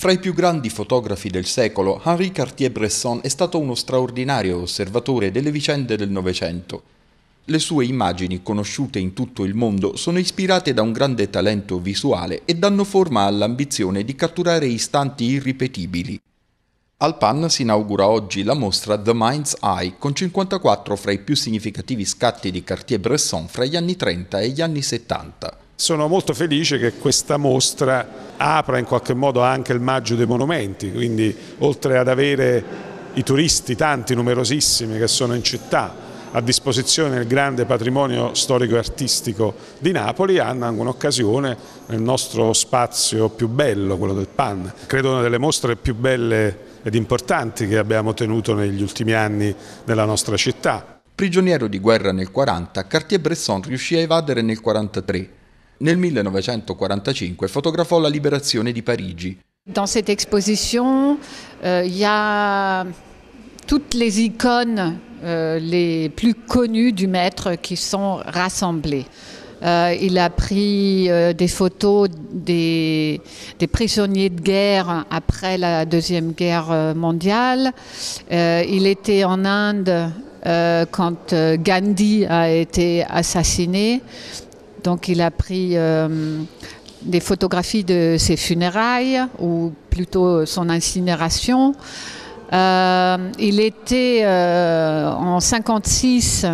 Fra i più grandi fotografi del secolo, Henri Cartier-Bresson è stato uno straordinario osservatore delle vicende del Novecento. Le sue immagini, conosciute in tutto il mondo, sono ispirate da un grande talento visuale e danno forma all'ambizione di catturare istanti irripetibili. Al PAN si inaugura oggi la mostra The Mind's Eye, con 54 fra i più significativi scatti di Cartier-Bresson fra gli anni 30 e gli anni 70. Sono molto felice che questa mostra apra in qualche modo anche il maggio dei monumenti, quindi oltre ad avere i turisti, tanti, numerosissimi, che sono in città, a disposizione del grande patrimonio storico e artistico di Napoli hanno anche un'occasione nel nostro spazio più bello, quello del PAN. Credo una delle mostre più belle ed importanti che abbiamo tenuto negli ultimi anni nella nostra città. Prigioniero di guerra nel 1940, Cartier-Bresson riuscì a evadere nel 1943 Nel 1945 fotografò la liberazione di Parigi. Dans cette exposition, euh, il y a toutes les icônes euh, les plus connues du maître qui sont rassemblées. Euh, il a pris des photos des, prisonniers de guerre après la Deuxième Guerre mondiale. il était en Inde quand Gandhi a été assassiné. Donc il a pris euh, des photographies de ses funérailles, ou plutôt son incinération. Euh, il était euh, en 56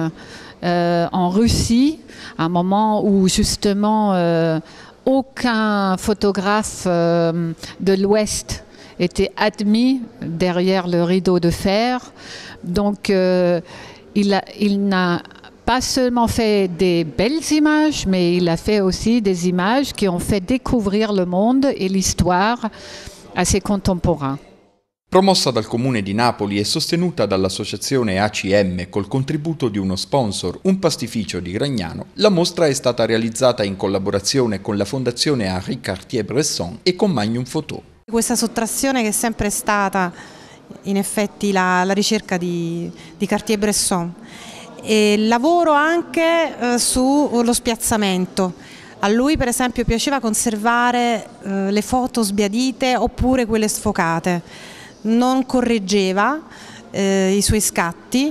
en Russie, un moment où justement aucun photographe de l'Ouest était admis derrière le rideau de fer. Donc il n'a pas seulement fait des belles images, mais il a fait aussi des images qui ont fait découvrir le monde et l'histoire a ses contemporains. Promossa dal Comune di Napoli e sostenuta dall'associazione ACM col contributo di uno sponsor, un pastificio di Gragnano, la mostra è stata realizzata in collaborazione con la Fondazione Henri Cartier-Bresson e con Magnum Photo. Questa sottrazione che è sempre stata in effetti la, la ricerca di, di Cartier-Bresson e lavoro anche eh, sullo uh, spiazzamento. A lui per esempio piaceva conservare eh, le foto sbiadite oppure quelle sfocate. Non correggeva eh, i suoi scatti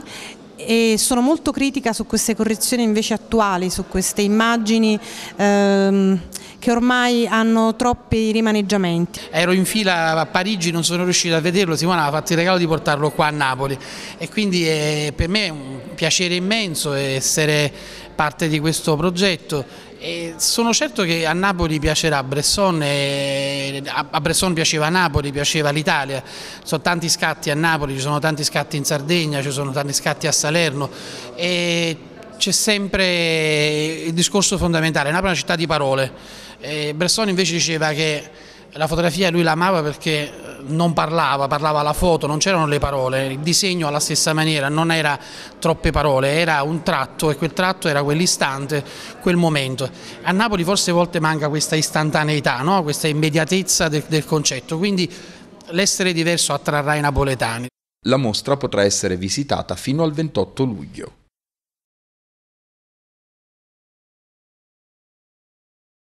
e sono molto critica su queste correzioni invece attuali, su queste immagini ehm, che ormai hanno troppi rimaneggiamenti. Ero in fila a Parigi, non sono riuscito a vederlo, Simone aveva fatto il regalo di portarlo qua a Napoli e quindi è, eh, per me è un piacere immenso essere parte di questo progetto e sono certo che a Napoli piacerà Bresson, a Bresson piaceva Napoli, piaceva l'Italia, ci sono tanti scatti a Napoli, ci sono tanti scatti in Sardegna, ci sono tanti scatti a Salerno e c'è sempre il discorso fondamentale, Napoli è una città di parole, e Bresson invece diceva che la fotografia lui l'amava perché non parlava, parlava la foto, non c'erano le parole, il disegno alla stessa maniera, non era troppe parole, era un tratto e quel tratto era quell'istante, quel momento. A Napoli forse a volte manca questa istantaneità, no? questa immediatezza del, del concetto, quindi l'essere diverso attrarrà i napoletani. La mostra potrà essere visitata fino al 28 luglio.